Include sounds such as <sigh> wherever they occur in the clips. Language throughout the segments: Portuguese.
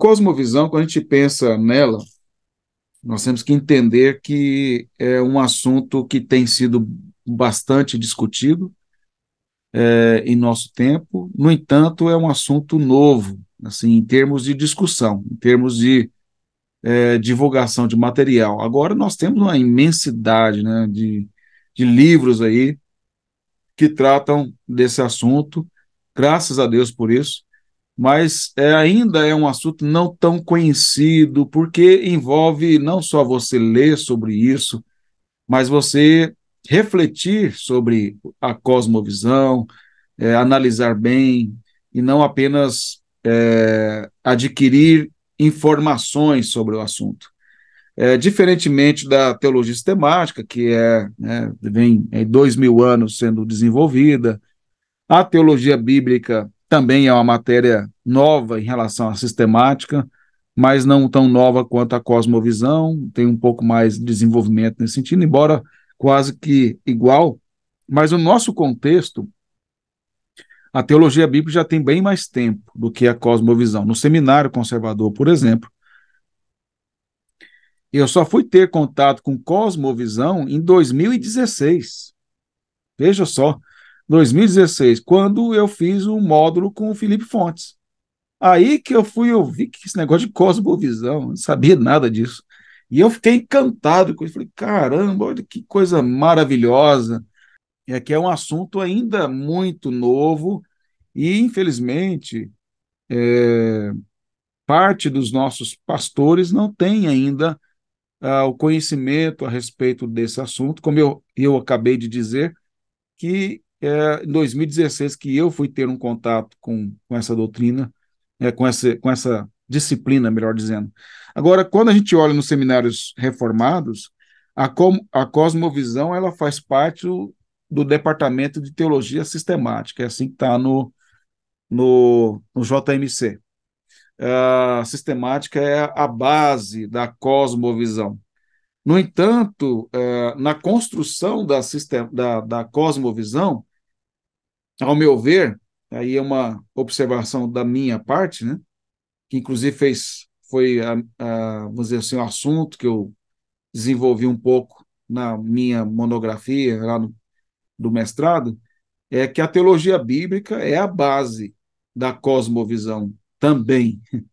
cosmovisão, quando a gente pensa nela, nós temos que entender que é um assunto que tem sido bastante discutido é, em nosso tempo. No entanto, é um assunto novo, assim, em termos de discussão, em termos de é, divulgação de material. Agora nós temos uma imensidade né, de, de livros aí que tratam desse assunto. Graças a Deus por isso mas é, ainda é um assunto não tão conhecido, porque envolve não só você ler sobre isso, mas você refletir sobre a cosmovisão, é, analisar bem, e não apenas é, adquirir informações sobre o assunto. É, diferentemente da teologia sistemática, que é, né, vem em é, dois mil anos sendo desenvolvida, a teologia bíblica também é uma matéria nova em relação à sistemática, mas não tão nova quanto a cosmovisão, tem um pouco mais de desenvolvimento nesse sentido, embora quase que igual, mas no nosso contexto, a teologia bíblica já tem bem mais tempo do que a cosmovisão. No seminário conservador, por exemplo, eu só fui ter contato com cosmovisão em 2016. Veja só, 2016, quando eu fiz um módulo com o Felipe Fontes. Aí que eu fui ouvir que esse negócio de cosmovisão, não sabia nada disso. E eu fiquei encantado com isso. Falei, caramba, olha que coisa maravilhosa. É que é um assunto ainda muito novo e, infelizmente, é, parte dos nossos pastores não tem ainda ah, o conhecimento a respeito desse assunto, como eu, eu acabei de dizer, que é, em 2016 que eu fui ter um contato com, com essa doutrina, é, com, essa, com essa disciplina, melhor dizendo. Agora, quando a gente olha nos seminários reformados, a, com, a cosmovisão ela faz parte do, do departamento de teologia sistemática, é assim que está no, no, no, JMC. A sistemática é a base da cosmovisão. No entanto, é, na construção da, sistema, da, da cosmovisão, ao meu ver, aí é uma observação da minha parte, né? que inclusive fez, foi, a, a, vamos dizer assim, o um assunto que eu desenvolvi um pouco na minha monografia lá no, do mestrado, é que a teologia bíblica é a base da cosmovisão também, <laughs>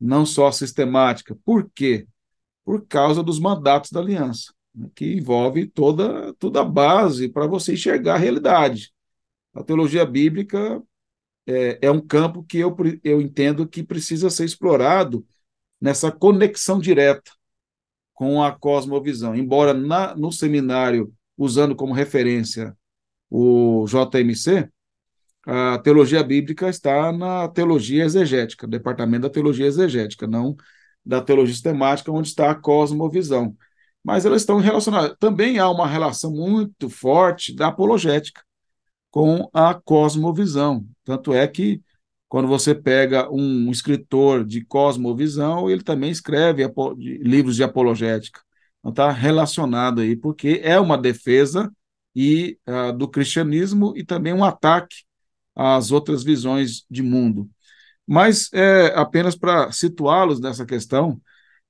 não só sistemática. Por quê? Por causa dos mandatos da aliança, né, que envolve toda, toda a base para você enxergar a realidade. A teologia bíblica é, é, um campo que eu, eu entendo que precisa ser explorado nessa conexão direta com a cosmovisão. Embora na, no seminário, usando como referência o JMC, a teologia bíblica está na teologia exegética, departamento da teologia exegética, não da teologia sistemática, onde está a cosmovisão. Mas elas estão relacionadas. Também há uma relação muito forte da apologética com a cosmovisão. Tanto é que, quando você pega um escritor de cosmovisão, ele também escreve livros de apologética. Então, está relacionado aí, porque é uma defesa e uh, do cristianismo e também um ataque às outras visões de mundo. Mas é apenas para situá-los nessa questão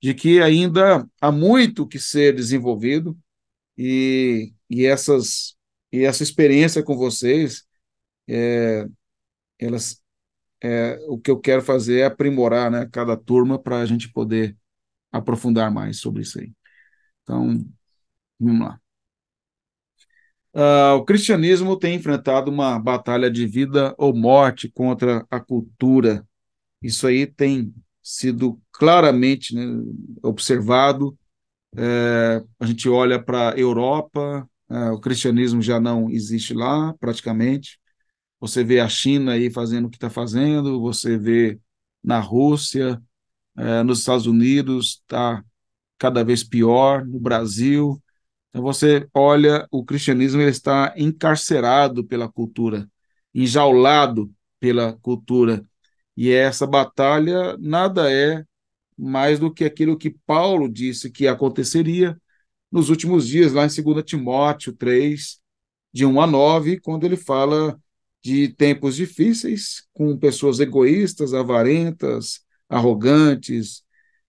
de que ainda há muito que ser desenvolvido e, e essas e essa experiência com vocês, é, elas, é, o que eu quero fazer é aprimorar né, cada turma para a gente poder aprofundar mais sobre isso aí. Então, vamos lá. Uh, o cristianismo tem enfrentado uma batalha de vida ou morte contra a cultura. Isso aí tem sido claramente né, observado. É, a gente olha para a Europa, é, o cristianismo já não existe lá, praticamente. Você vê a China aí fazendo o que está fazendo, você vê na Rússia, é, nos Estados Unidos está cada vez pior, no Brasil. Então você olha, o cristianismo ele está encarcerado pela cultura, enjaulado pela cultura. E essa batalha nada é mais do que aquilo que Paulo disse que aconteceria nos últimos dias, lá em 2 Timóteo 3, de 1 a 9, quando ele fala de tempos difíceis, com pessoas egoístas, avarentas, arrogantes,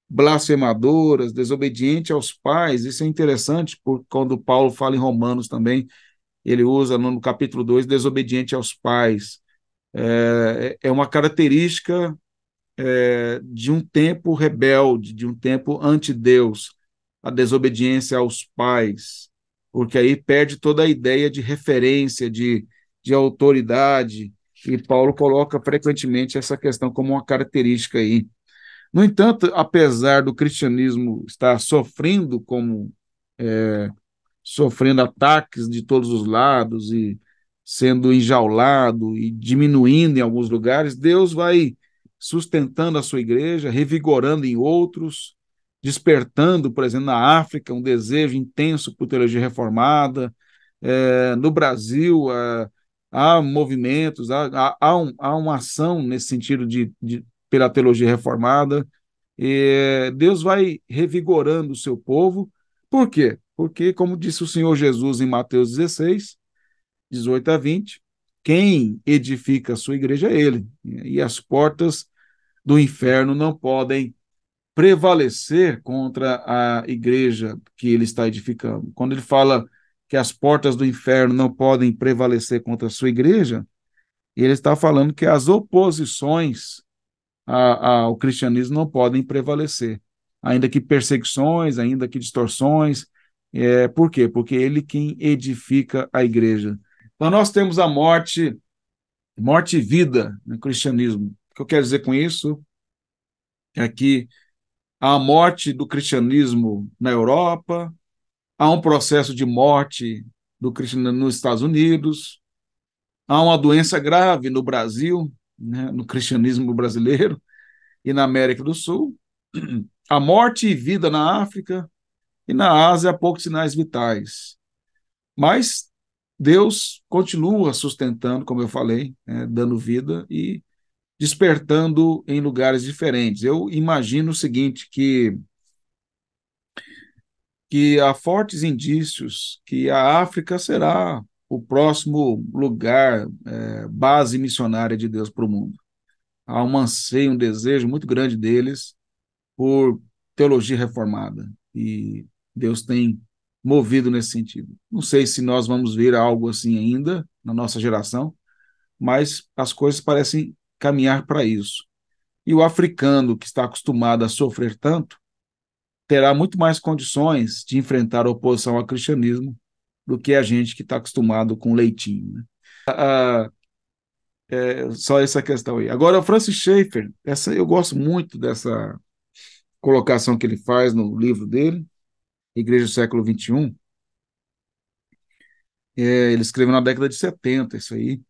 blasfemadoras, desobedientes aos pais. Isso é interessante, porque quando Paulo fala em Romanos também, ele usa no capítulo 2, desobediente aos pais. É, é uma característica é, de um tempo rebelde, de um tempo ante Deus a desobediência aos pais, porque aí perde toda a ideia de referência, de, de autoridade, e Paulo coloca frequentemente essa questão como uma característica aí. No entanto, apesar do cristianismo estar sofrendo como é, sofrendo ataques de todos os lados e sendo enjaulado e diminuindo em alguns lugares, Deus vai sustentando a sua igreja, revigorando em outros, despertando, por exemplo, na África, um desejo intenso por teologia reformada. É, no Brasil, é, há movimentos, há, há, há, um, há, uma ação nesse sentido de, de pela teologia reformada. E, Deus vai revigorando o seu povo. Por quê? Porque, como disse o Senhor Jesus em Mateus 16, 18 a 20, quem edifica a sua igreja é ele, né? e as portas do inferno não podem prevalecer contra a igreja que ele está edificando. Quando ele fala que as portas do inferno não podem prevalecer contra a sua igreja, ele está falando que as oposições ao cristianismo não podem prevalecer, ainda que perseguições, ainda que distorções. É, por quê? Porque ele é quem edifica a igreja. Então nós temos a morte, morte e vida no cristianismo. O que eu quero dizer com isso é que à morte do cristianismo na Europa, há um processo de morte do cristianismo nos Estados Unidos, há uma doença grave no Brasil, né, no cristianismo brasileiro e na América do Sul, a <clears throat> morte e vida na África e na Ásia há poucos sinais vitais. Mas Deus continua sustentando, como eu falei, né, dando vida e despertando em lugares diferentes. Eu imagino o seguinte, que que há fortes indícios que a África será o próximo lugar, é, base missionária de Deus para o mundo. Há um anseio, um desejo muito grande deles por teologia reformada. E Deus tem movido nesse sentido. Não sei se nós vamos ver algo assim ainda na nossa geração, mas as coisas parecem caminhar para isso. E o africano, que está acostumado a sofrer tanto, terá muito mais condições de enfrentar a oposição ao cristianismo do que a gente que está acostumado com leitinho. Né? Ah, é, só essa questão aí. Agora, o Francis Schaeffer, essa, eu gosto muito dessa colocação que ele faz no livro dele, Igreja do Século XXI. É, ele escreveu na década de 70, isso aí.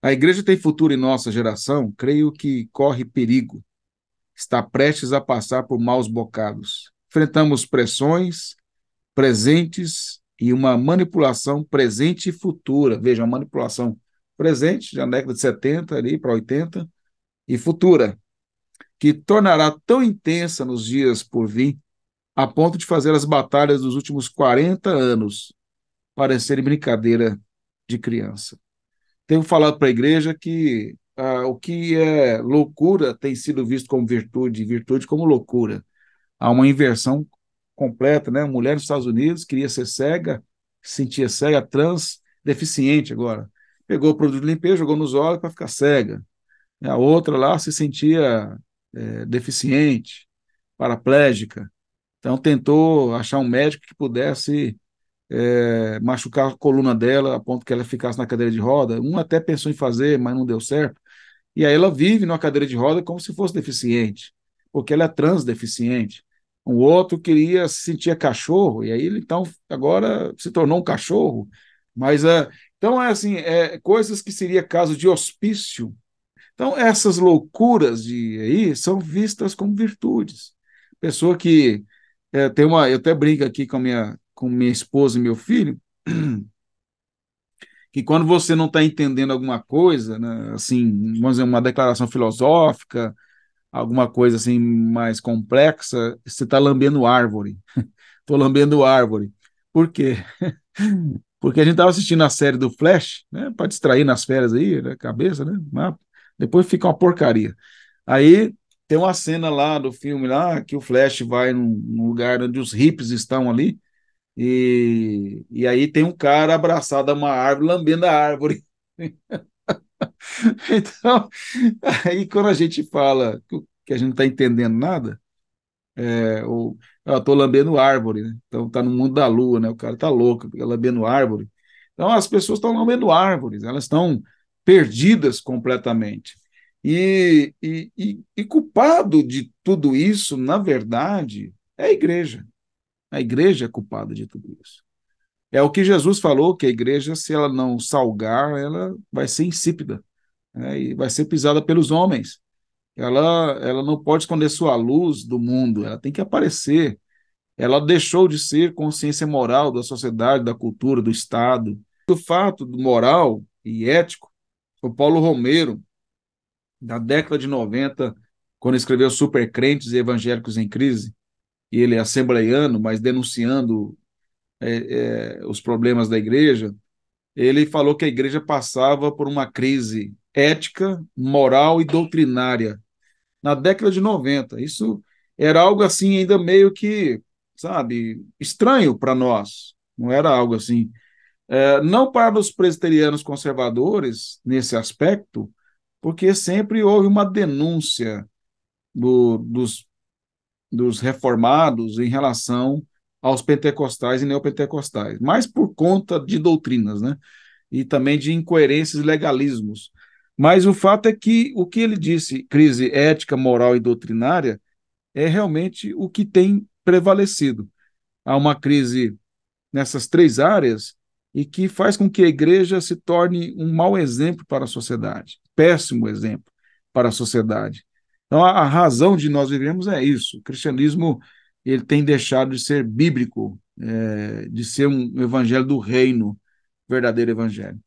A igreja tem futuro em nossa geração? Creio que corre perigo. Está prestes a passar por maus bocados. Enfrentamos pressões presentes e uma manipulação presente e futura. Veja, a manipulação presente, já na década de 70 ali para 80, e futura, que tornará tão intensa nos dias por vir, a ponto de fazer as batalhas dos últimos 40 anos parecerem brincadeira de criança. Tenho falado para a igreja que ah, o que é loucura tem sido visto como virtude, virtude como loucura. Há uma inversão completa, né? Mulher nos Estados Unidos queria ser cega, se sentia cega, trans, deficiente agora. Pegou o produto de limpeza, jogou nos olhos para ficar cega. A outra lá se sentia é, deficiente, paraplégica. Então tentou achar um médico que pudesse é, machucar a coluna dela a ponto que ela ficasse na cadeira de roda. Um até pensou em fazer, mas não deu certo. E aí ela vive numa cadeira de roda como se fosse deficiente, porque ela é transdeficiente. O outro queria se sentir cachorro, e aí ele então agora se tornou um cachorro. Mas é, então é assim, é, coisas que seria caso de hospício. Então essas loucuras de aí são vistas como virtudes. Pessoa que é, tem uma, eu até brinco aqui com a minha com minha esposa e meu filho, <clears throat> que quando você não está entendendo alguma coisa, né, assim, vamos dizer, uma declaração filosófica, alguma coisa assim mais complexa, você está lambendo árvore. Estou <laughs> lambendo árvore. Por quê? <laughs> Porque a gente estava assistindo a série do Flash, né, para distrair nas férias aí, né, cabeça, né? Mas depois fica uma porcaria. Aí tem uma cena lá do filme lá que o Flash vai num, num lugar onde os hips estão ali e, e aí tem um cara abraçado a uma árvore, lambendo a árvore. <laughs> então, aí quando a gente fala que a gente não está entendendo nada, é, ou eu ah, estou lambendo árvore, né? então está no mundo da lua, né? o cara está louco, fica lambendo árvore. Então as pessoas estão lambendo árvores, elas estão perdidas completamente. E, e, e, e culpado de tudo isso, na verdade, é a igreja. A igreja é culpada de tudo isso. É o que Jesus falou, que a igreja, se ela não salgar, ela vai ser insípida né? e vai ser pisada pelos homens. Ela, ela não pode esconder sua luz do mundo, ela tem que aparecer. Ela deixou de ser consciência moral da sociedade, da cultura, do Estado. O fato do moral e ético, o Paulo Romero, da década de 90, quando escreveu Supercrentes e Evangélicos em Crise, e ele é assembleiano, mas denunciando é, é, os problemas da igreja, ele falou que a igreja passava por uma crise ética, moral e doutrinária na década de 90. Isso era algo assim ainda meio que, sabe, estranho para nós. Não era algo assim. É, não para os presbiterianos conservadores nesse aspecto, porque sempre houve uma denúncia do, dos dos reformados em relação aos pentecostais e neopentecostais, mas por conta de doutrinas, né? E também de incoerências e legalismos. Mas o fato é que o que ele disse, crise ética, moral e doutrinária, é realmente o que tem prevalecido. Há uma crise nessas três áreas e que faz com que a igreja se torne um mau exemplo para a sociedade, péssimo exemplo para a sociedade. Então, a, a razão de nós vivemos é isso. O cristianismo ele tem deixado de ser bíblico, é, de ser um evangelho do reino, verdadeiro evangelho.